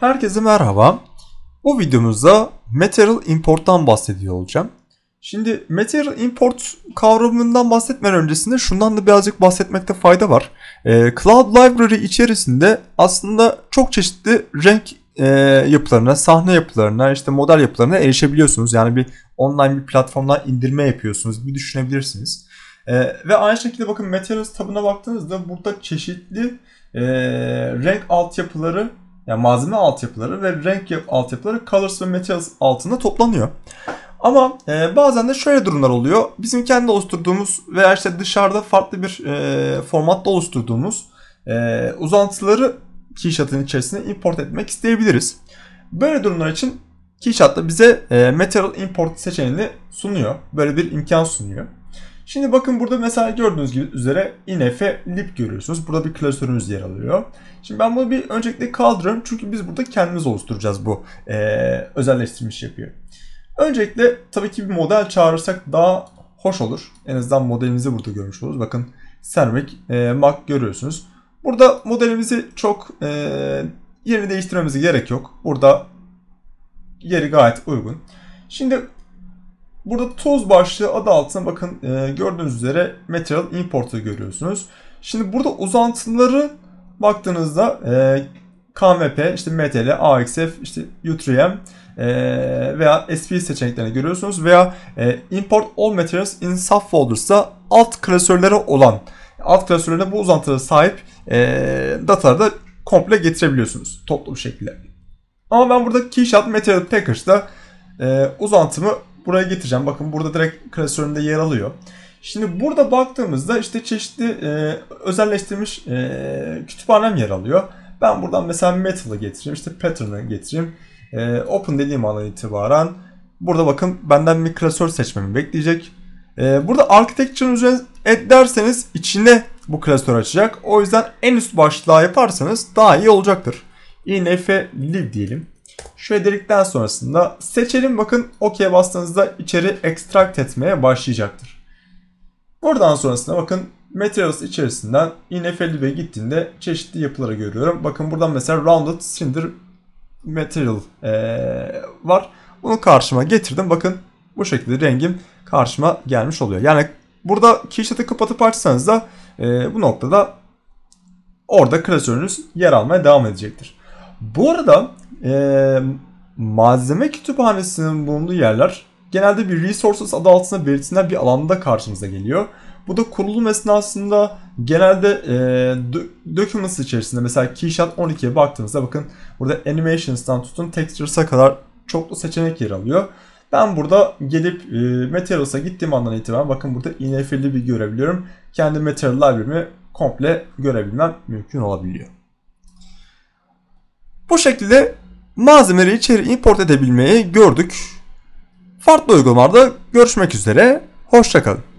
Herkese merhaba. Bu videomuzda Material Import'tan bahsediyor olacağım. Şimdi Material Import kavramından bahsetmeden öncesinde şundan da birazcık bahsetmekte fayda var. Ee, Cloud Library içerisinde aslında çok çeşitli renk e, yapılarına, sahne yapılarına, işte model yapılarına erişebiliyorsunuz. Yani bir online bir platformdan indirme yapıyorsunuz gibi düşünebilirsiniz. E, ve aynı şekilde bakın Materials tabına baktığınızda burada çeşitli e, renk altyapıları yani malzeme altyapıları ve renk altyapıları Colors ve Materials altında toplanıyor. Ama e, bazen de şöyle durumlar oluyor. Bizim kendi oluşturduğumuz veya işte dışarıda farklı bir e, formatta oluşturduğumuz e, uzantıları Keyshot'ın içerisine import etmek isteyebiliriz. Böyle durumlar için Keyshot da bize e, Material Import seçeneğini sunuyor. Böyle bir imkan sunuyor. Şimdi bakın burada mesela gördüğünüz gibi üzere inefe lip görüyorsunuz. Burada bir klasörümüz yer alıyor. Şimdi ben bunu bir öncelikle kaldırıyorum. Çünkü biz burada kendimiz oluşturacağız bu e, özelleştirilmiş yapıyı. Öncelikle tabii ki bir model çağırırsak daha hoş olur. En azından modelimizi burada görmüş oluruz. Bakın Cermak e, Mac görüyorsunuz. Burada modelimizi çok e, yerini değiştirmemize gerek yok. Burada yeri gayet uygun. Şimdi Burada toz başlığı adı altına bakın e, gördüğünüz üzere Material Import'u görüyorsunuz. Şimdi burada uzantıları baktığınızda e, KMP, işte MTL, AXF, işte U3M e, veya SP seçeneklerini görüyorsunuz. Veya e, Import All Materials in Subfolders'da alt klasörlere olan, alt klasörlerine bu uzantıya sahip e, dataları da komple getirebiliyorsunuz toplu bir şekilde. Ama ben burada Keyshot Material Package'da e, uzantımı buraya getireceğim. Bakın burada direkt klasöründe yer alıyor. Şimdi burada baktığımızda işte çeşitli e, özelleştirilmiş e, kütüphanem yer alıyor. Ben buradan mesela metal'ı getireyim, işte pattern'ı getireyim. E, open dediğim andan itibaren burada bakın benden bir klasör seçmemi bekleyecek. E, burada architecture'ın üzerine et derseniz içine bu klasör açacak. O yüzden en üst başlığa yaparsanız daha iyi olacaktır. inf lib diyelim. Şöyle dedikten sonrasında seçelim bakın OK'ye bastığınızda içeri extract etmeye başlayacaktır. Buradan sonrasında bakın Materials içerisinden InFLB'ye gittiğinde çeşitli yapıları görüyorum. Bakın buradan mesela Rounded Cylinder Material ee, var. Bunu karşıma getirdim. Bakın bu şekilde rengim karşıma gelmiş oluyor. Yani burada keyshot'ı kapatıp açsanız da e, bu noktada orada klasörünüz yer almaya devam edecektir. Bu arada e, malzeme kütüphanesinin bulunduğu yerler genelde bir resources adı altında belirtilen bir alanda karşımıza geliyor. Bu da kurulum esnasında genelde e, documents içerisinde mesela Keyshot 12'ye baktığınızda bakın burada animations'tan tutun textures'a kadar çoklu seçenek yer alıyor. Ben burada gelip e, materials'a gittiğim andan itibaren bakın burada inefilli bir görebiliyorum. Kendi material library'imi komple görebilmem mümkün olabiliyor. Bu şekilde malzemeleri içeri import edebilmeyi gördük. Farklı uygulamalarda görüşmek üzere. Hoşçakalın.